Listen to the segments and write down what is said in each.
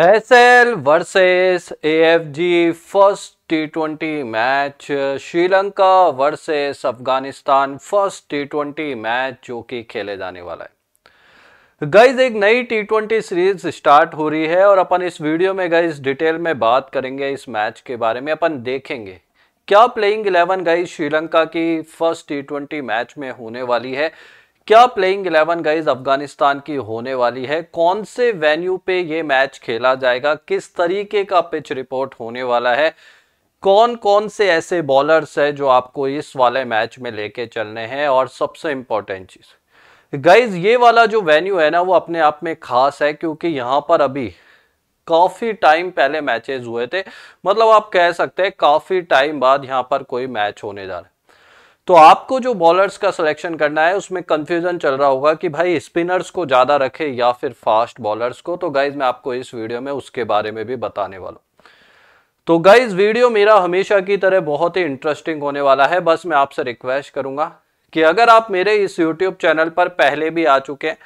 S L versus A F G first T twenty match Sri Lanka versus Afghanistan first T twenty match जो कि खेले जाने वाला है गाइज एक नई टी ट्वेंटी सीरीज स्टार्ट हो रही है और अपन इस वीडियो में गाइज डिटेल में बात करेंगे इस मैच के बारे में अपन देखेंगे क्या प्लेइंग इलेवन गाइज श्रीलंका की फर्स्ट टी ट्वेंटी मैच में होने वाली है क्या प्लेइंग इलेवन गाइज अफगानिस्तान की होने वाली है कौन से वेन्यू पे ये मैच खेला जाएगा किस तरीके का पिच रिपोर्ट होने वाला है कौन कौन से ऐसे बॉलर्स है जो आपको इस वाले मैच में लेके चलने हैं और सबसे इंपॉर्टेंट चीज़ गाइज ये वाला जो वेन्यू है ना वो अपने आप में खास है क्योंकि यहाँ पर अभी काफ़ी टाइम पहले मैचेस हुए थे मतलब आप कह सकते हैं काफ़ी टाइम बाद यहाँ पर कोई मैच होने जा रहा है तो आपको जो बॉलर्स का सिलेक्शन करना है उसमें कंफ्यूजन चल रहा होगा कि भाई स्पिनर्स को ज़्यादा रखे या फिर फास्ट बॉलर्स को तो गाइज मैं आपको इस वीडियो में उसके बारे में भी बताने वाला तो गाइज वीडियो मेरा हमेशा की तरह बहुत ही इंटरेस्टिंग होने वाला है बस मैं आपसे रिक्वेस्ट करूंगा कि अगर आप मेरे इस यूट्यूब चैनल पर पहले भी आ चुके हैं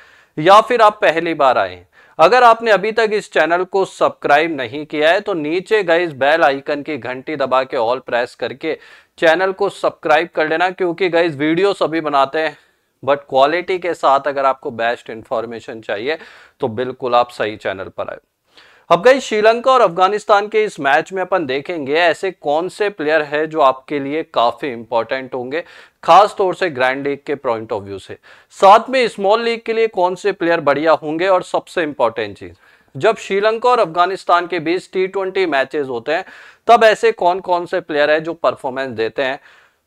या फिर आप पहली बार आए हैं अगर आपने अभी तक इस चैनल को सब्सक्राइब नहीं किया है तो नीचे गए इस बेल आइकन की घंटी दबा के ऑल प्रेस करके चैनल को सब्सक्राइब कर लेना क्योंकि गए वीडियो सभी बनाते हैं बट क्वालिटी के साथ अगर आपको बेस्ट इंफॉर्मेशन चाहिए तो बिल्कुल आप सही चैनल पर आए अब गई श्रीलंका और अफगानिस्तान के इस मैच में अपन देखेंगे ऐसे कौन से प्लेयर है जो आपके लिए काफ़ी इंपॉर्टेंट होंगे खास तौर से ग्रैंड लीग के पॉइंट ऑफ व्यू से साथ में स्मॉल लीग के लिए कौन से प्लेयर बढ़िया होंगे और सबसे इंपॉर्टेंट चीज़ जब श्रीलंका और अफगानिस्तान के बीच टी ट्वेंटी होते हैं तब ऐसे कौन कौन से प्लेयर है जो परफॉर्मेंस देते हैं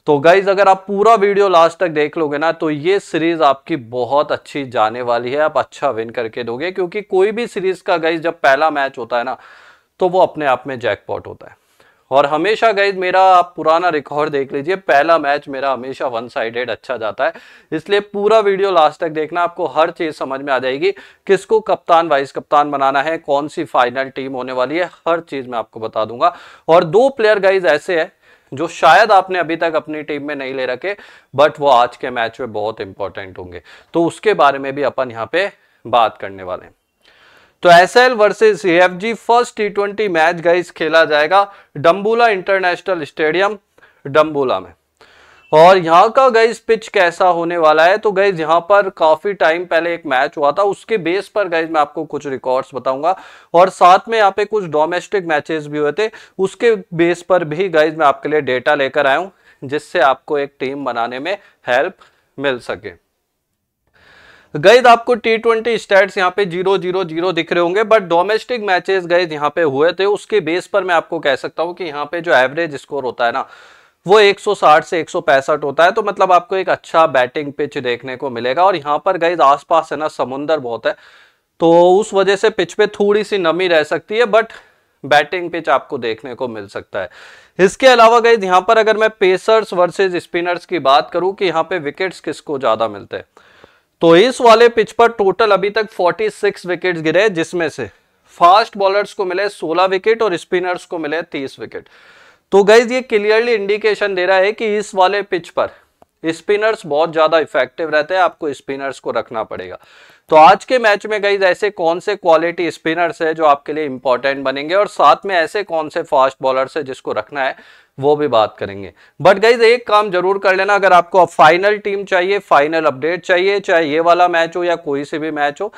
तो गाइज अगर आप पूरा वीडियो लास्ट तक देख लोगे ना तो ये सीरीज आपकी बहुत अच्छी जाने वाली है आप अच्छा विन करके दोगे क्योंकि कोई भी सीरीज का गाइज जब पहला मैच होता है ना तो वो अपने आप में जैकपॉट होता है और हमेशा गाइज मेरा आप पुराना रिकॉर्ड देख लीजिए पहला मैच मेरा हमेशा वन साइडेड अच्छा जाता है इसलिए पूरा वीडियो लास्ट तक देखना आपको हर चीज़ समझ में आ जाएगी किसको कप्तान वाइस कप्तान बनाना है कौन सी फाइनल टीम होने वाली है हर चीज़ मैं आपको बता दूंगा और दो प्लेयर गाइज ऐसे है जो शायद आपने अभी तक अपनी टीम में नहीं ले रखे बट वो आज के मैच में बहुत इंपॉर्टेंट होंगे तो उसके बारे में भी अपन यहाँ पे बात करने वाले हैं तो S L versus G first T twenty match guys खेला जाएगा डम्बूला इंटरनेशनल स्टेडियम डम्बूला में और यहाँ का गैज पिच कैसा होने वाला है तो गैज यहाँ पर काफ़ी टाइम पहले एक मैच हुआ था उसके बेस पर गैज मैं आपको कुछ रिकॉर्ड्स बताऊंगा और साथ में यहाँ पे कुछ डोमेस्टिक मैचेस भी हुए थे उसके बेस पर भी गैज मैं आपके लिए डेटा लेकर आया हूँ जिससे आपको एक टीम बनाने में हेल्प मिल सके गैज आपको टी ट्वेंटी स्टैट्स यहाँ पे जीरो जीरो जीरो दिख रहे होंगे बट डोमेस्टिक मैचेस गैज यहाँ पे हुए थे उसके बेस पर मैं आपको कह सकता हूँ कि यहाँ पे जो एवरेज स्कोर होता है ना वो 160 से एक होता है तो मतलब आपको एक अच्छा बैटिंग पिच देखने को मिलेगा और यहाँ पर गई आसपास है ना समुंदर बहुत है तो उस वजह से पिच पे थोड़ी सी नमी रह सकती है बट बैटिंग पिच आपको देखने को मिल सकता है इसके अलावा गई यहाँ पर अगर मैं पेसर्स वर्सेज स्पिनर्स की बात करूँ कि यहाँ पे विकेट्स किसको ज़्यादा मिलते हैं तो इस वाले पिच पर टोटल अभी तक 46 विकेट्स गिरे जिसमें से फास्ट बॉलर्स को मिले 16 विकेट और स्पिनर्स को मिले 30 विकेट तो गैज ये क्लियरली इंडिकेशन दे रहा है कि इस वाले पिच पर स्पिनर्स बहुत ज़्यादा इफेक्टिव रहते हैं आपको स्पिनर्स को रखना पड़ेगा तो आज के मैच में गई ऐसे कौन से क्वालिटी स्पिनर्स है जो आपके लिए इंपॉर्टेंट बनेंगे और साथ में ऐसे कौन से फास्ट बॉलर्स है जिसको रखना है वो भी बात करेंगे बट गाइज एक काम जरूर कर लेना अगर आपको फाइनल टीम चाहिए फाइनल अपडेट चाहिए चाहे ये वाला मैच हो या कोई से भी मैच हो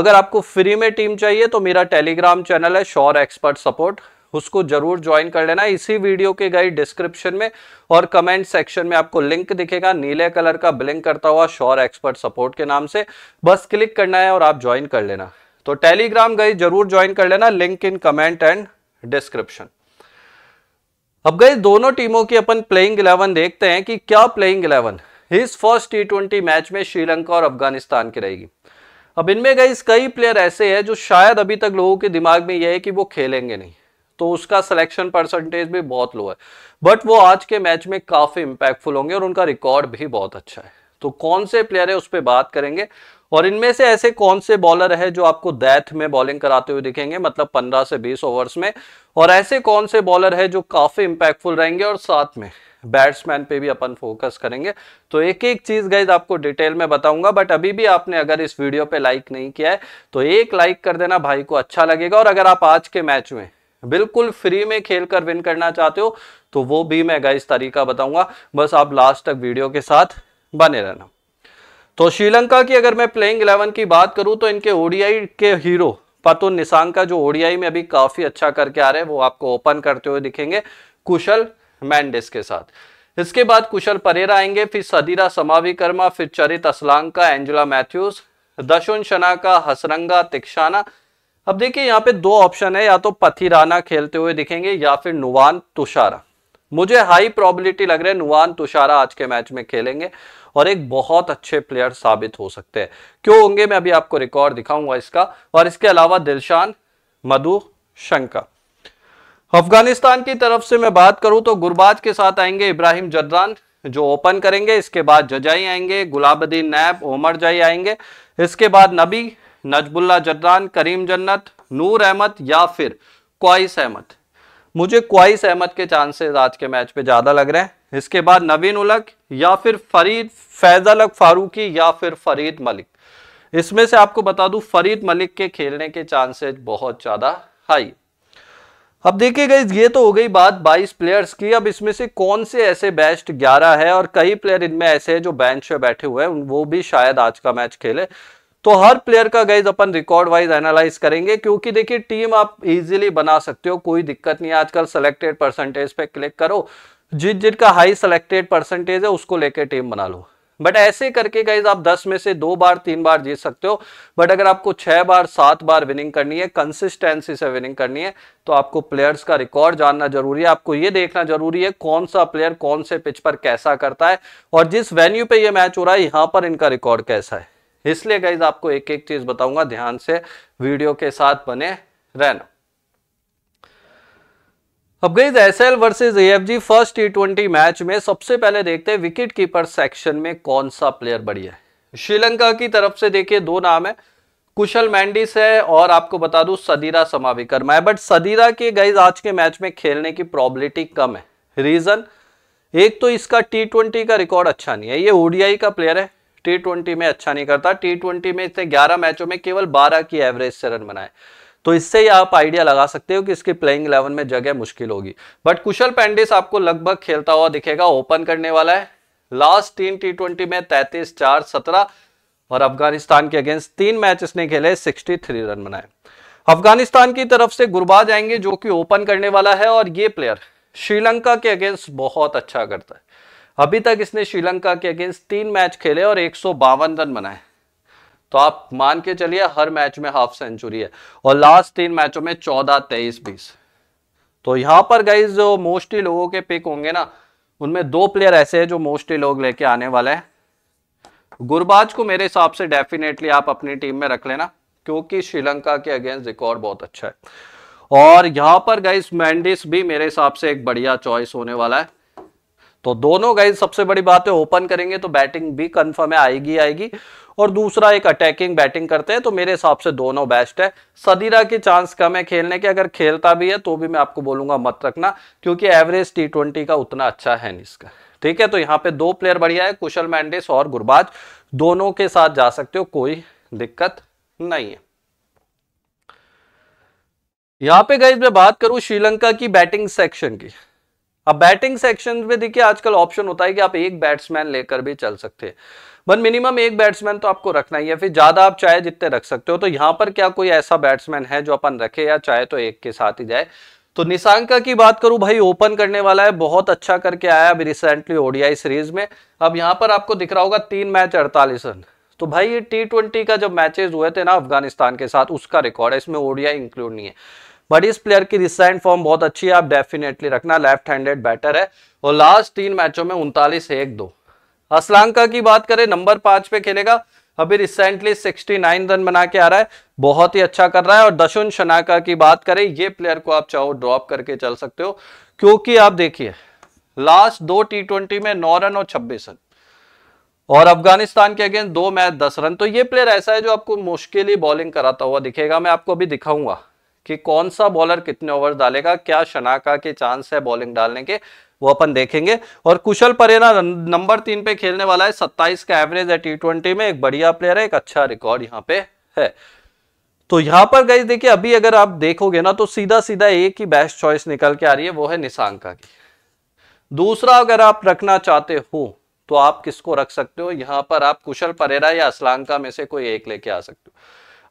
अगर आपको फ्री में टीम चाहिए तो मेरा टेलीग्राम चैनल है श्योर एक्सपर्ट सपोर्ट उसको जरूर ज्वाइन कर लेना इसी वीडियो के गई डिस्क्रिप्शन में और कमेंट सेक्शन में आपको लिंक दिखेगा नीले कलर का ब्लिंक करता हुआ श्योर एक्सपर्ट सपोर्ट के नाम से बस क्लिक करना है और आप ज्वाइन कर लेना तो टेलीग्राम गई जरूर ज्वाइन कर लेना link in comment and description अब गई दोनों टीमों की अपन प्लेइंग इलेवन देखते हैं कि क्या प्लेइंग इलेवन इस फर्स्ट टी ट्वेंटी मैच में श्रीलंका और अफगानिस्तान की रहेगी अब इनमें गई कई प्लेयर ऐसे हैं जो शायद अभी तक लोगों के दिमाग में यह है कि वो खेलेंगे नहीं तो उसका सिलेक्शन परसेंटेज भी बहुत लो है बट वो आज के मैच में काफ़ी इंपैक्टफुल होंगे और उनका रिकॉर्ड भी बहुत अच्छा है तो कौन से प्लेयर है उस पर बात करेंगे और इनमें से ऐसे कौन से बॉलर है जो आपको डेथ में बॉलिंग कराते हुए दिखेंगे मतलब 15 से 20 ओवर्स में और ऐसे कौन से बॉलर है जो काफ़ी इंपैक्टफुल रहेंगे और साथ में बैट्समैन पे भी अपन फोकस करेंगे तो एक एक चीज़ गाइज आपको डिटेल में बताऊंगा बट अभी भी आपने अगर इस वीडियो पे लाइक नहीं किया है तो एक लाइक कर देना भाई को अच्छा लगेगा और अगर आप आज के मैच में बिल्कुल फ्री में खेल कर विन करना चाहते हो तो वो भी मैं गाइस तरीका बताऊंगा बस आप लास्ट तक वीडियो के साथ बने रहना तो श्रीलंका की अगर मैं प्लेइंग इलेवन की बात करूं तो इनके ओडीआई के हीरो पतुन निशांग का जो ओडीआई में अभी काफ़ी अच्छा करके आ रहे हैं वो आपको ओपन करते हुए दिखेंगे कुशल मैंडिस के साथ इसके बाद कुशल परेरा आएंगे फिर सदीरा समाविकर्मा फिर चरित असलांका एंजुला मैथ्यूज दशुन शनाका हसरंगा तिक्षाना अब देखिए यहाँ पे दो ऑप्शन है या तो पथिराना खेलते हुए दिखेंगे या फिर नुवान तुषारा मुझे हाई प्रॉबिलिटी लग रहा है नुवान तुषारा आज के मैच में खेलेंगे और एक बहुत अच्छे प्लेयर साबित हो सकते हैं क्यों होंगे मैं अभी आपको रिकॉर्ड दिखाऊंगा इसका और इसके अलावा दिलशान मधु शंका अफगानिस्तान की तरफ से मैं बात करूं तो गुरबाज के साथ आएंगे इब्राहिम जद्रान जो ओपन करेंगे इसके बाद जजाई आएंगे गुलाबद्दीन नैब ओमर जई आएंगे इसके बाद नबी नजबुल्ला जर्रान करीम जन्नत नूर अहमद या फिर क्वाइस अहमद मुझे क्वाइस अहमद के चांसेस आज के मैच पे ज़्यादा लग रहे हैं इसके बाद नवीन उलक या फिर फरीद फैज़ अलग फारूकी या फिर फरीद मलिक इसमें से आपको बता दूं फरीद मलिक के खेलने के चांसेस बहुत ज़्यादा हाई अब देखिए गई ये तो हो गई बात 22 प्लेयर्स की अब इसमें से कौन से ऐसे बेस्ट 11 है और कई प्लेयर इनमें ऐसे हैं जो बेंच पे बैठे हुए हैं वो भी शायद आज का मैच खेले तो हर प्लेयर का गाइज अपन रिकॉर्ड वाइज एनालाइज करेंगे क्योंकि देखिए टीम आप इजीली बना सकते हो कोई दिक्कत नहीं आजकल सेलेक्टेड परसेंटेज पे क्लिक करो जिन जिनका हाई सेलेक्टेड परसेंटेज है उसको लेके टीम बना लो बट ऐसे करके गाइज आप 10 में से दो बार तीन बार जीत सकते हो बट अगर आपको छह बार सात बार विनिंग करनी है कंसिस्टेंसी से विनिंग करनी है तो आपको प्लेयर्स का रिकॉर्ड जानना जरूरी है आपको ये देखना जरूरी है कौन सा प्लेयर कौन से पिच पर कैसा करता है और जिस वेन्यू पे ये मैच हो रहा है यहाँ पर इनका रिकॉर्ड कैसा है इसलिए गाइज आपको एक एक चीज बताऊंगा ध्यान से वीडियो के साथ बने रहना अब गई SL F G first T twenty match में सबसे पहले देखते हैं विकेट कीपर सेक्शन में कौन सा प्लेयर बढ़िया है श्रीलंका की तरफ से देखिए दो नाम है कुशल मैंडिस है और आपको बता दू सदीरा समाविकर्मा है बट सदीरा के गाइज आज के मैच में खेलने की प्रॉबिलिटी कम है रीजन एक तो इसका टी ट्वेंटी का रिकॉर्ड अच्छा नहीं है ये ओडीआई का प्लेयर है टी में अच्छा नहीं करता टी में इसने ग्यारह मैचों में केवल बारह की एवरेज से रन बनाए तो इससे ही आप आइडिया लगा सकते हो कि इसकी प्लेइंग 11 में जगह मुश्किल होगी बट कुशल पैंडिस आपको लगभग खेलता हुआ दिखेगा ओपन करने वाला है लास्ट तीन टी ट्वेंटी में तैतीस चार सत्रह और अफगानिस्तान के अगेंस्ट तीन मैच इसने खेले 63 रन बनाए अफगानिस्तान की तरफ से गुरबाज आएंगे जो कि ओपन करने वाला है और ये प्लेयर श्रीलंका के अगेंस्ट बहुत अच्छा करता है अभी तक इसने श्रीलंका के अगेंस्ट तीन मैच खेले और एक रन बनाए तो आप मान के चलिए हर मैच में हाफ सेंचुरी है और लास्ट तीन मैचों में चौदह तेईस बीस तो यहाँ पर गई जो मोस्टली लोगों के पिक होंगे ना उनमें दो प्लेयर ऐसे हैं जो मोस्टली लोग लेके आने वाले हैं गुरबाज को मेरे हिसाब से डेफिनेटली आप अपनी टीम में रख लेना क्योंकि श्रीलंका के अगेंस्ट रिकॉर्ड बहुत अच्छा है और यहाँ पर गई मैंडिस भी मेरे हिसाब से एक बढ़िया चॉइस होने वाला है तो दोनों गाइज सबसे बड़ी बात है ओपन करेंगे तो बैटिंग भी कंफर्म है आएगी आएगी और दूसरा एक अटैकिंग बैटिंग करते हैं तो मेरे हिसाब से दोनों बेस्ट है सदीरा के चांस कम है खेलने के अगर खेलता भी है तो भी मैं आपको बोलूंगा मत रखना क्योंकि एवरेज टी ट्वेंटी का उतना अच्छा है नहीं इसका ठीक है तो यहाँ पे दो प्लेयर बढ़िया है कुशल मैंडिस और गुरबाज दोनों के साथ जा सकते हो कोई दिक्कत नहीं है यहाँ पे गई मैं बात करूं श्रीलंका की बैटिंग सेक्शन की अब बैटिंग सेक्शन में देखिए आजकल ऑप्शन होता है कि आप एक बैट्समैन लेकर भी चल सकते हैं मिनिमम एक बैट्समैन तो आपको रखना ही है फिर ज्यादा आप चाहे जितने रख सकते हो तो यहां पर क्या कोई ऐसा बैट्समैन है जो अपन रखे या चाहे तो एक के साथ ही जाए तो निशांका की बात करूं भाई ओपन करने वाला है बहुत अच्छा करके आया अभी रिसेंटली ओडियाई सीरीज में अब यहां पर आपको दिख रहा होगा तीन मैच अड़तालीस रन तो भाई ये टी ट्वेंटी का जब मैचेस हुए थे ना अफगानिस्तान के साथ उसका रिकॉर्ड है इसमें ओडियाई इंक्लूड नहीं है बट इस प्लेयर की रिसेंट फॉर्म बहुत अच्छी है आप डेफिनेटली रखना लेफ्ट हैंडेड बैटर है और लास्ट तीन मैचों में उनतालीस एक दो असलांका की बात करें नंबर पांच पे खेलेगा अभी रिसेंटली 69 रन बना के आ रहा है बहुत ही अच्छा कर रहा है और दशुन शनाका की बात करें ये प्लेयर को आप चाहो ड्रॉप करके चल सकते हो क्योंकि आप देखिए लास्ट दो टी ट्वेंटी में नौ रन और छब्बीस रन और अफगानिस्तान के अगेंस्ट दो मैच दस रन तो ये प्लेयर ऐसा है जो आपको मुश्किल ही बॉलिंग कराता हुआ दिखेगा मैं आपको अभी दिखाऊंगा कि कौन सा बॉलर कितने ओवर डालेगा क्या शनाका के चांस है बॉलिंग डालने के वो अपन देखेंगे और कुशल परेरा नंबर तीन पे खेलने वाला है सत्ताईस का एवरेज है टी ट्वेंटी में एक बढ़िया प्लेयर है एक अच्छा रिकॉर्ड यहाँ पे है तो यहाँ पर गई देखिए अभी अगर आप देखोगे ना तो सीधा सीधा एक ही बेस्ट चॉइस निकल के आ रही है वो है निशांका की दूसरा अगर आप रखना चाहते हो तो आप किसको रख सकते हो यहाँ पर आप कुशल परेरा या असलांका में से कोई एक लेके आ सकते हो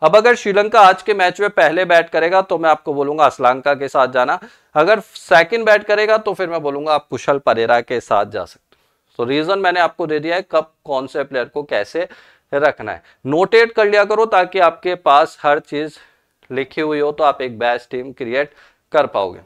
अब अगर श्रीलंका आज के मैच में पहले बैट करेगा तो मैं आपको बोलूंगा असलंका के साथ जाना अगर सेकंड बैट करेगा तो फिर मैं बोलूंगा आप कुशल परेरा के साथ जा सकते हो तो रीजन मैंने आपको दे दिया है कब कौन से प्लेयर को कैसे रखना है नोटेट कर लिया करो ताकि आपके पास हर चीज लिखी हुई हो तो आप एक बेस्ट टीम क्रिएट कर पाओगे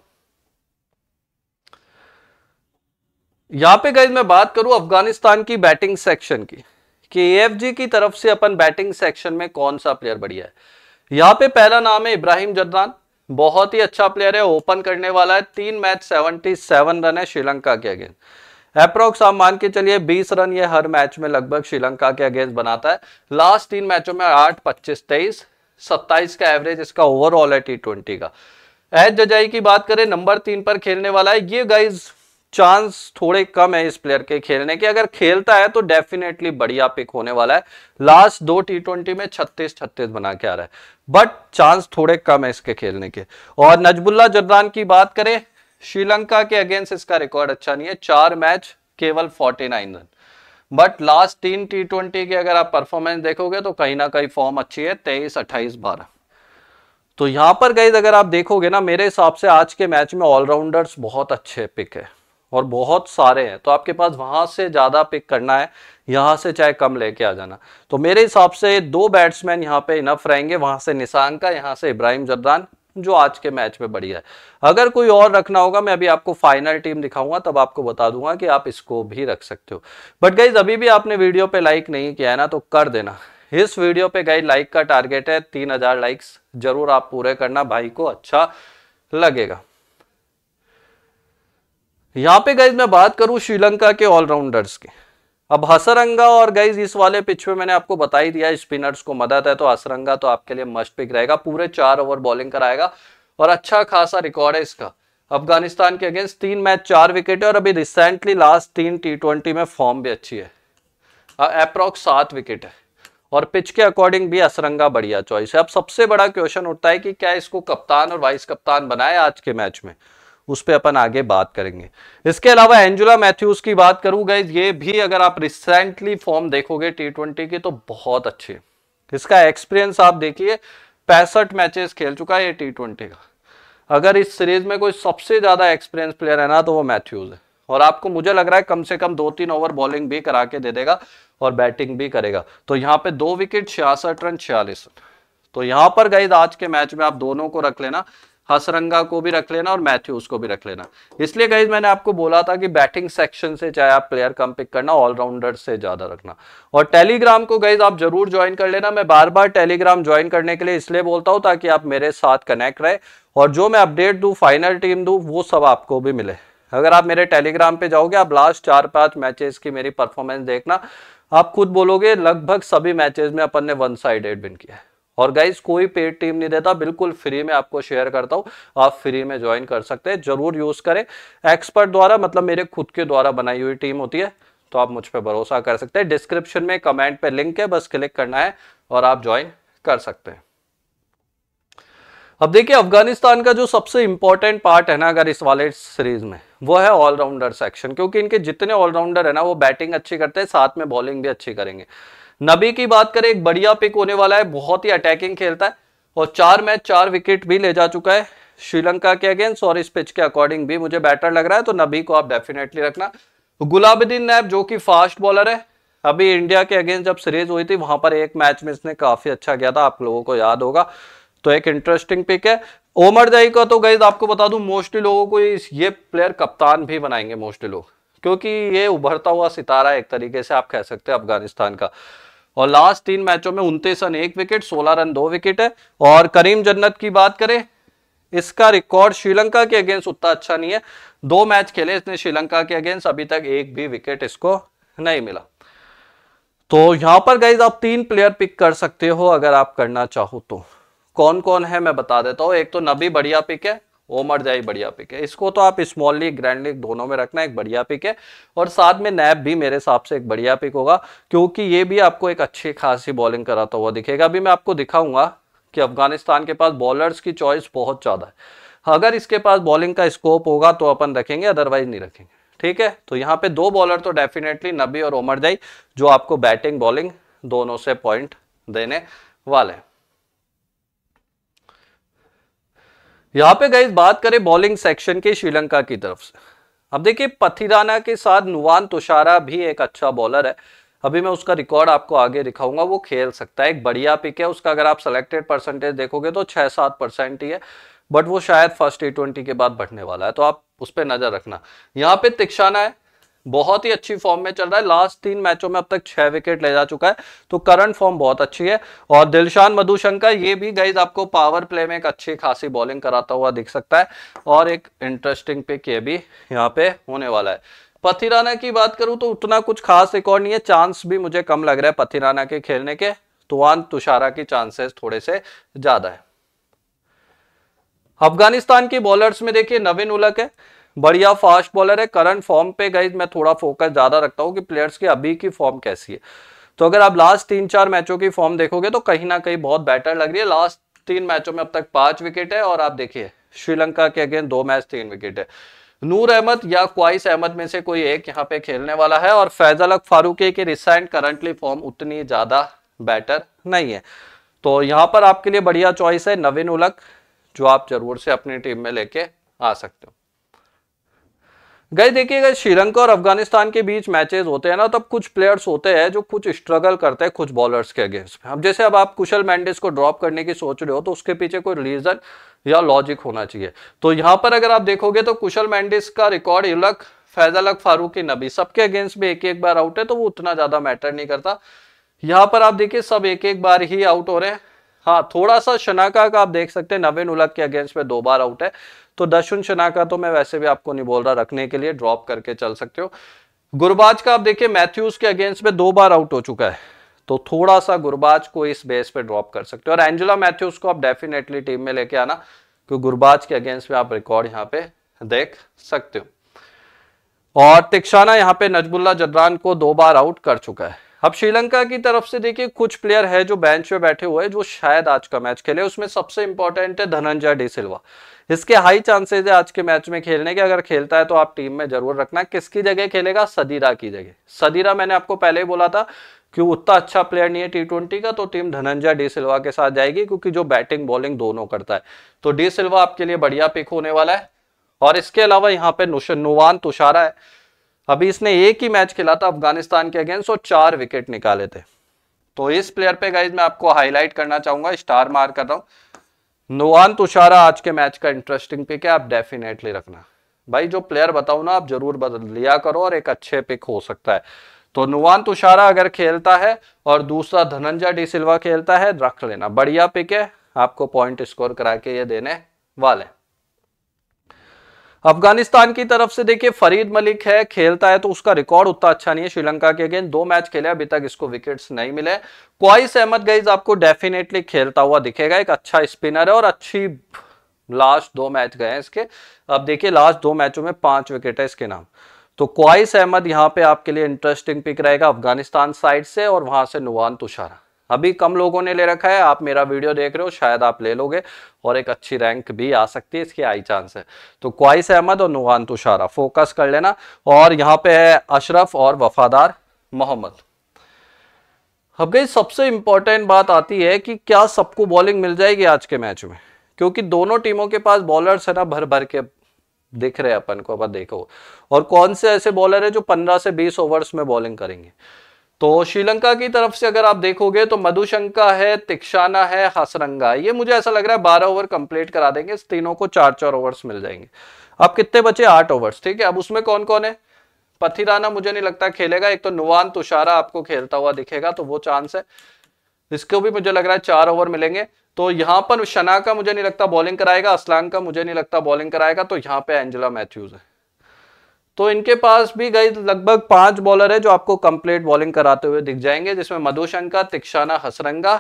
यहां पे गई मैं बात करूं अफगानिस्तान की बैटिंग सेक्शन की कि एएफजी की तरफ से अपन बैटिंग सेक्शन में कौन सा प्लेयर बढ़िया है यहाँ पे पहला नाम है इब्राहिम जर्दान बहुत ही अच्छा प्लेयर है ओपन करने वाला है तीन मैच 77 रन है श्रीलंका के अगेंस्ट अप्रोक्स आप मान के चलिए 20 रन ये हर मैच में लगभग श्रीलंका के अगेंस्ट बनाता है लास्ट तीन मैचों में आठ पच्चीस तेईस सत्ताईस का एवरेज इसका ओवरऑल है टी ट्वेंटी का एच जजाई की बात करें नंबर तीन पर खेलने वाला है ये गाइज चांस थोड़े कम है इस प्लेयर के खेलने के अगर खेलता है तो डेफिनेटली बढ़िया पिक होने वाला है लास्ट दो टी ट्वेंटी में छत्तीस छत्तीस बना के आ रहा है बट चांस थोड़े कम है इसके खेलने के और नजबुल्ला जरदान की बात करें श्रीलंका के अगेंस्ट इसका रिकॉर्ड अच्छा नहीं है चार मैच केवल forty nine run but last तीन टी ट्वेंटी की अगर आप परफॉर्मेंस देखोगे तो कहीं ना कहीं फॉर्म अच्छी है तेईस अट्ठाईस बारह तो यहां पर गई अगर आप देखोगे ना मेरे हिसाब से आज के मैच में ऑलराउंडर्स बहुत अच्छे पिक है और बहुत सारे हैं तो आपके पास वहां से ज़्यादा पिक करना है यहाँ से चाहे कम लेके आ जाना तो मेरे हिसाब से दो बैट्समैन यहाँ पे इनफ रहेंगे वहां से निशांका यहाँ से इब्राहिम जरदान जो आज के मैच में बढ़िया है अगर कोई और रखना होगा मैं अभी आपको फाइनल टीम दिखाऊंगा तब आपको बता दूंगा कि आप इसको भी रख सकते हो बट गाइज अभी भी आपने वीडियो पे लाइक नहीं किया है ना तो कर देना इस वीडियो पे गाइज लाइक का टारगेट है तीन हजार लाइक्स जरूर आप पूरे करना भाई को अच्छा लगेगा यहाँ पे गाइज मैं बात करूँ श्रीलंका के ऑलराउंडर्स की अब हसरंगा और गाइज इस वाले पिच में मैंने आपको बता ही दिया स्पिनर्स को मदद है तो हसरंगा तो आपके लिए मस्ट पिक रहेगा पूरे चार ओवर बॉलिंग कराएगा और अच्छा खासा रिकॉर्ड है इसका अफगानिस्तान के अगेंस्ट तीन मैच चार विकेट है और अभी रिसेंटली लास्ट तीन टी ट्वेंटी में फॉर्म भी अच्छी है अप्रॉक्स सात विकेट है और पिच के अकॉर्डिंग भी असरंगा बढ़िया चॉइस है अब सबसे बड़ा क्वेश्चन उठता है कि क्या इसको कप्तान और वाइस कप्तान बनाए आज के मैच में उस पर अपन आगे बात करेंगे इसके अलावा एंजुला मैथ्यूज की बात करूं गाइज ये भी अगर आप रिसेंटली फॉर्म देखोगे टी ट्वेंटी की तो बहुत अच्छी इसका एक्सपीरियंस आप देखिए पैंसठ मैचेस खेल चुका है ये टी ट्वेंटी का अगर इस सीरीज में कोई सबसे ज़्यादा एक्सपीरियंस प्लेयर है ना तो वो मैथ्यूज है और आपको मुझे लग रहा है कम से कम दो तीन ओवर बॉलिंग भी करा के दे देगा और बैटिंग भी करेगा तो यहाँ पे दो विकेट छियासठ रन छियालीस रन तो यहाँ पर गई आज के मैच में आप दोनों को रख लेना हसरंगा को भी रख लेना और मैथ्यूज को भी रख लेना इसलिए गई मैंने आपको बोला था कि बैटिंग सेक्शन से चाहे आप प्लेयर कम पिक करना ऑलराउंडर से ज्यादा रखना और टेलीग्राम को गई आप जरूर ज्वाइन कर लेना मैं बार बार टेलीग्राम ज्वाइन करने के लिए इसलिए बोलता हूँ ताकि आप मेरे साथ कनेक्ट रहे और जो मैं अपडेट दूँ फाइनल टीम दूँ वो सब आपको भी मिले अगर आप मेरे टेलीग्राम पे जाओगे आप लास्ट चार पांच मैचेस की मेरी परफॉर्मेंस देखना आप खुद बोलोगे लगभग सभी मैचेस में अपन ने वन एड बिन किया है और गाइज कोई पेड टीम नहीं देता बिल्कुल फ्री में आपको शेयर करता हूँ आप फ्री में ज्वाइन कर सकते हैं जरूर यूज करें एक्सपर्ट द्वारा मतलब मेरे खुद के द्वारा बनाई हुई टीम होती है तो आप मुझ पर भरोसा कर सकते हैं डिस्क्रिप्शन में कमेंट पे लिंक है बस क्लिक करना है और आप ज्वाइन कर सकते हैं अब देखिए अफगानिस्तान का जो सबसे इंपॉर्टेंट पार्ट है ना अगर इस वाले सीरीज में वो है ऑलराउंडर सेक्शन क्योंकि इनके जितने ऑलराउंडर है ना वो बैटिंग अच्छी करते हैं साथ में बॉलिंग भी अच्छी करेंगे नबी की बात करें एक बढ़िया पिक होने वाला है बहुत ही अटैकिंग खेलता है और चार मैच चार विकेट भी ले जा चुका है श्रीलंका के अगेंस्ट और इस पिच के अकॉर्डिंग भी मुझे बेटर लग रहा है तो नबी को आप डेफिनेटली रखना गुलाबुद्दीन नैब जो कि फास्ट बॉलर है अभी इंडिया के अगेंस्ट जब सीरीज हुई थी वहां पर एक मैच में इसने काफी अच्छा किया था आप लोगों को याद होगा तो एक इंटरेस्टिंग पिक है ओमर जाई का तो गई आपको बता दूं मोस्टली लोगों को ये प्लेयर कप्तान भी बनाएंगे मोस्टली लोग क्योंकि ये उभरता हुआ सितारा एक तरीके से आप कह सकते हैं अफगानिस्तान का और लास्ट तीन मैचों में उन्तीस रन एक विकेट सोलह रन दो विकेट है और करीम जन्नत की बात करें इसका रिकॉर्ड श्रीलंका के अगेंस्ट उतना अच्छा नहीं है दो मैच खेले इसने श्रीलंका के अगेंस्ट अभी तक एक भी विकेट इसको नहीं मिला तो यहां पर गाइज आप तीन प्लेयर पिक कर सकते हो अगर आप करना चाहो तो कौन कौन है मैं बता देता हूं एक तो नबी बढ़िया पिक है मर जाए बढ़िया पिक है इसको तो आप स्मॉल लीग ग्रैंड लीग दोनों में रखना एक बढ़िया पिक है और साथ में नैब भी मेरे हिसाब से एक बढ़िया पिक होगा क्योंकि ये भी आपको एक अच्छी खासी बॉलिंग कराता हुआ दिखेगा अभी मैं आपको दिखाऊंगा कि अफगानिस्तान के पास बॉलर्स की चॉइस बहुत ज़्यादा है अगर इसके पास बॉलिंग का स्कोप होगा तो अपन रखेंगे अदरवाइज नहीं रखेंगे ठीक है तो यहाँ पे दो बॉलर तो डेफिनेटली नबी और ओमर जाई जो आपको बैटिंग बॉलिंग दोनों से पॉइंट देने वाले हैं यहाँ पे गई बात करें बॉलिंग सेक्शन की श्रीलंका की तरफ से अब देखिए पथिराना के साथ नुवान तुषारा भी एक अच्छा बॉलर है अभी मैं उसका रिकॉर्ड आपको आगे दिखाऊंगा वो खेल सकता है एक बढ़िया पिक है उसका अगर आप सेलेक्टेड परसेंटेज देखोगे तो छः सात परसेंट ही है बट वो शायद फर्स्ट टी ट्वेंटी के बाद बढ़ने वाला है तो आप उस पर नज़र रखना यहाँ पे तिक्षाना है बहुत ही अच्छी फॉर्म में चल रहा है लास्ट तीन मैचों में अब तक छह विकेट ले जा चुका है तो करंट फॉर्म बहुत अच्छी है और दिलशान मधुशंकर ये भी गाइज आपको पावर प्ले में एक अच्छी खासी बॉलिंग कराता हुआ दिख सकता है और एक इंटरेस्टिंग पिक ये भी यहाँ पे होने वाला है पथिराना की बात करूं तो उतना कुछ खास रिकॉर्ड नहीं है चांस भी मुझे कम लग रहा है पथिराना के खेलने के तुआन तुषारा की चांसेस थोड़े से ज्यादा है अफगानिस्तान की बॉलर्स में देखिए नवीन उलक है बढ़िया फास्ट बॉलर है करंट फॉर्म पे गई मैं थोड़ा फोकस ज़्यादा रखता हूँ कि प्लेयर्स की अभी की फॉर्म कैसी है तो अगर आप लास्ट तीन चार मैचों की फॉर्म देखोगे तो कहीं ना कहीं बहुत बेटर लग रही है लास्ट तीन मैचों में अब तक पांच विकेट है और आप देखिए श्रीलंका के अगेन दो मैच तीन विकेट है नूर अहमद या क्वाइस अहमद में से कोई एक यहाँ पे खेलने वाला है और फैजल अक फारूक की रिसेंट करंटली फॉर्म उतनी ज़्यादा बेटर नहीं है तो यहाँ पर आपके लिए बढ़िया चॉइस है नवीन उलक जो आप जरूर से अपनी टीम में लेके आ सकते हो गए देखिएगा श्रीलंका और अफगानिस्तान के बीच मैचेस होते हैं ना तब कुछ प्लेयर्स होते हैं जो कुछ स्ट्रगल करते हैं कुछ बॉलर्स के अगेंस्ट में अब जैसे अब आप कुशल मैंडिस को ड्रॉप करने की सोच रहे हो तो उसके पीछे कोई रीजन या लॉजिक होना चाहिए तो यहाँ पर अगर आप देखोगे तो कुशल मैंडिस का रिकॉर्ड इलक फैजल अलक फारूकी नबी सबके अगेंस्ट में एक एक बार आउट है तो वो उतना ज्यादा मैटर नहीं करता यहाँ पर आप देखिए सब एक एक बार ही आउट हो रहे हैं हाँ थोड़ा सा शनाका का आप देख सकते हैं नवीन उलक के अगेंस्ट में दो बार आउट है तो दशुन शनाका तो मैं वैसे भी आपको नहीं बोल रहा रखने के लिए ड्रॉप करके चल सकते हो गुरबाज का आप देखिए मैथ्यूज के अगेंस्ट में दो बार आउट हो चुका है तो थोड़ा सा गुरबाज को इस बेस पे ड्रॉप कर सकते हो और एंजेला मैथ्यूज को आप डेफिनेटली टीम में लेके आना क्योंकि गुरबाज के अगेंस्ट में आप रिकॉर्ड यहाँ पे देख सकते हो और तिक्षाना यहाँ पे नजबुल्ला जदरान को दो बार आउट कर चुका है अब श्रीलंका की तरफ से देखिए कुछ प्लेयर है जो बेंच पे बैठे हुए हैं जो शायद आज का मैच खेले उसमें सबसे इंपॉर्टेंट है धनंजय डी सिल्वा इसके हाई चांसेस है आज के मैच में खेलने के अगर खेलता है तो आप टीम में जरूर रखना किसकी जगह खेलेगा सदीरा की जगह सदीरा मैंने आपको पहले ही बोला था कि उतना अच्छा प्लेयर नहीं है टी ट्वेंटी का तो टीम धनंजय डी सिल्वा के साथ जाएगी क्योंकि जो बैटिंग बॉलिंग दोनों करता है तो डी सिल्वा आपके लिए बढ़िया पिक होने वाला है और इसके अलावा यहाँ पे नुशन नुवान तुषारा है अभी इसने एक ही मैच खेला था अफगानिस्तान के अगेंस्ट और चार विकेट निकाले थे तो इस प्लेयर पे गाइज मैं आपको हाईलाइट करना चाहूंगा स्टार मार कर रहा हूँ नुआन तुषारा आज के मैच का इंटरेस्टिंग पिक है आप डेफिनेटली रखना भाई जो प्लेयर बताऊ ना आप जरूर बदल लिया करो और एक अच्छे पिक हो सकता है तो नुवान तुषारा अगर खेलता है और दूसरा धनंजय डी सिल्वा खेलता है रख लेना बढ़िया पिक है आपको पॉइंट स्कोर करा के ये देने वाले अफगानिस्तान की तरफ से देखिए फरीद मलिक है खेलता है तो उसका रिकॉर्ड उतना अच्छा नहीं है श्रीलंका के अगेन दो मैच खेले अभी तक इसको विकेट्स नहीं मिले क्वाइस अहमद गईज आपको डेफिनेटली खेलता हुआ दिखेगा एक अच्छा स्पिनर है और अच्छी लास्ट दो मैच गए हैं इसके अब देखिए लास्ट दो मैचों में पांच विकेट है इसके नाम तो क्वाइस अहमद यहाँ पे आपके लिए इंटरेस्टिंग पिक रहेगा अफगानिस्तान साइड से और वहां से नुवान तुषारा अभी कम लोगों ने ले रखा है आप मेरा वीडियो देख रहे हो शायद आप ले लोगे और एक अच्छी रैंक भी आ सकती है इसकी आई चांस है तो क्वाइस अहमद और नुवान तुषारा फोकस कर लेना और यहाँ पे है अशरफ और वफादार मोहम्मद अब गई सबसे इंपॉर्टेंट बात आती है कि क्या सबको बॉलिंग मिल जाएगी आज के मैच में क्योंकि दोनों टीमों के पास बॉलर्स है ना भर भर के दिख रहे हैं अपन को अब देखो और कौन से ऐसे बॉलर है जो 15 से 20 ओवर्स में बॉलिंग करेंगे तो श्रीलंका की तरफ से अगर आप देखोगे तो मधुशंका है तिक्षाना है हसरंगा ये मुझे ऐसा लग रहा है बारह ओवर कंप्लीट करा देंगे इस तीनों को चार चार ओवर्स मिल जाएंगे अब कितने बचे आठ ओवर्स ठीक है अब उसमें कौन कौन है पथिराना मुझे नहीं लगता खेलेगा एक तो नुवान तुषारा आपको खेलता हुआ दिखेगा तो वो चांस है इसको भी मुझे लग रहा है चार ओवर मिलेंगे तो यहाँ पर शना का मुझे नहीं लगता बॉलिंग कराएगा असलान का मुझे नहीं लगता बॉलिंग कराएगा तो यहाँ पे एंजिला मैथ्यूज है तो इनके पास भी गई लगभग पांच बॉलर है जो आपको कंप्लीट बॉलिंग कराते हुए दिख जाएंगे जिसमें मधुशंका तिक्षाना हसरंगा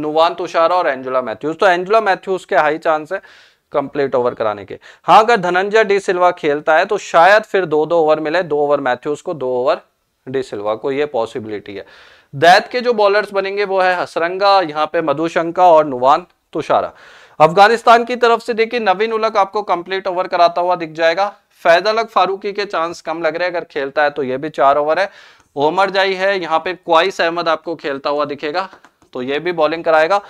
नुवान तुषारा और एंजुला मैथ्यूज तो एंजुला मैथ्यूज के हाई चांस है कंप्लीट ओवर कराने के हाँ अगर धनंजय डी सिल्वा खेलता है तो शायद फिर दो दो ओवर मिले दो ओवर मैथ्यूज को दो ओवर डी सिल्वा को ये पॉसिबिलिटी है दैत के जो बॉलर्स बनेंगे वो है हसरंगा यहाँ पे मधुशंका और नुवान तुषारा अफगानिस्तान की तरफ से देखिए नवीन उलक आपको कंप्लीट ओवर कराता हुआ दिख जाएगा फैज अलग फारूकी के चांस कम लग रहे हैं अगर खेलता है तो ये भी चार ओवर है ओमर जाई है यहाँ पे क्वाइस अहमद आपको खेलता हुआ दिखेगा तो ये भी बॉलिंग कराएगा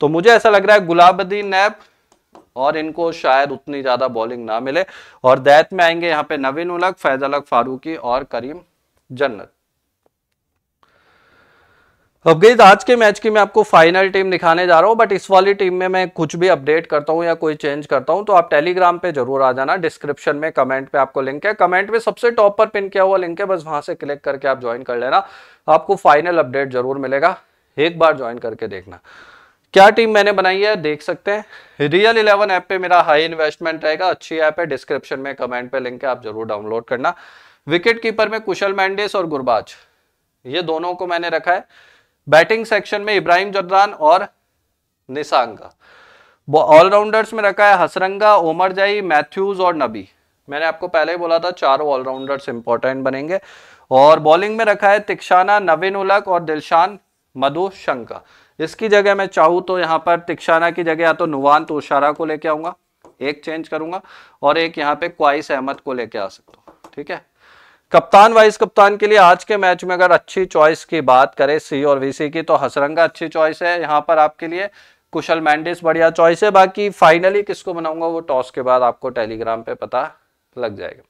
तो मुझे ऐसा लग रहा है गुलाबद्दीन नैब और इनको शायद उतनी ज्यादा बॉलिंग ना मिले और दैत में आएंगे यहाँ पे नवीन उलग फैज अलग फारूकी और करीम जन्नत अब गई आज के मैच की मैं आपको फाइनल टीम दिखाने जा रहा हूँ बट इस वाली टीम में मैं कुछ भी अपडेट करता हूँ या कोई चेंज करता हूँ तो आप टेलीग्राम पे जरूर आ जाना डिस्क्रिप्शन में कमेंट पे आपको लिंक है कमेंट में सबसे टॉप पर पिन किया हुआ लिंक है बस वहां से क्लिक करके आप ज्वाइन कर लेना आपको फाइनल अपडेट जरूर मिलेगा एक बार ज्वाइन करके देखना क्या टीम मैंने बनाई है देख सकते हैं रियल इलेवन ऐप पे मेरा हाई इन्वेस्टमेंट रहेगा अच्छी ऐप है डिस्क्रिप्शन में कमेंट पे लिंक है आप जरूर डाउनलोड करना विकेट कीपर में कुशल मैंडेस और गुरबाज ये दोनों को मैंने रखा है बैटिंग सेक्शन में इब्राहिम जर्दान और निशांगा ऑलराउंडर्स में रखा है हसरंगा ओमर जाई मैथ्यूज और नबी मैंने आपको पहले ही बोला था चारों ऑलराउंडर्स इंपॉर्टेंट बनेंगे और बॉलिंग में रखा है तिक्षाना नवीन उलक और दिलशान मधु शंका इसकी जगह मैं चाहूँ तो यहाँ पर तिक्षाना की जगह या तो नुवान तुषारा को लेके आऊँगा एक चेंज करूँगा और एक यहाँ पे क्वाइस अहमद को लेके आ सकता हूँ ठीक है कप्तान वाइस कप्तान के लिए आज के मैच में अगर अच्छी चॉइस की बात करें सी और वीसी की तो हसरंगा अच्छी चॉइस है यहाँ पर आपके लिए कुशल मैंडिस बढ़िया चॉइस है बाकी फाइनली किसको बनाऊंगा वो टॉस के बाद आपको टेलीग्राम पे पता लग जाएगा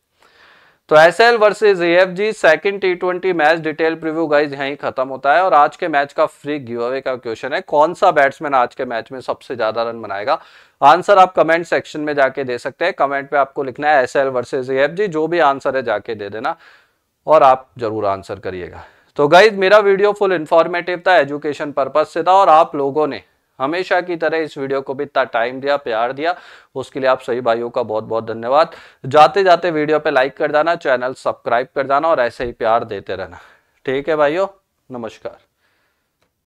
तो S L versus A F G second T twenty match detail preview guys यहीं खत्म होता है और आज के मैच का फ्री गिव अवे का क्वेश्चन है कौन सा बैट्समैन आज के मैच में सबसे ज्यादा रन बनाएगा आंसर आप कमेंट सेक्शन में जाके दे सकते हैं कमेंट पे आपको लिखना है S L versus A F G जो भी आंसर है जाके दे देना और आप जरूर आंसर करिएगा तो गाइज मेरा वीडियो फुल इन्फॉर्मेटिव था एजुकेशन पर्पज से था और आप लोगों ने हमेशा की तरह इस वीडियो को भी इतना टाइम दिया प्यार दिया उसके लिए आप सभी भाइयों का बहुत बहुत धन्यवाद जाते जाते वीडियो पे लाइक कर जाना चैनल सब्सक्राइब कर जाना और ऐसे ही प्यार देते रहना ठीक है भाइयों नमस्कार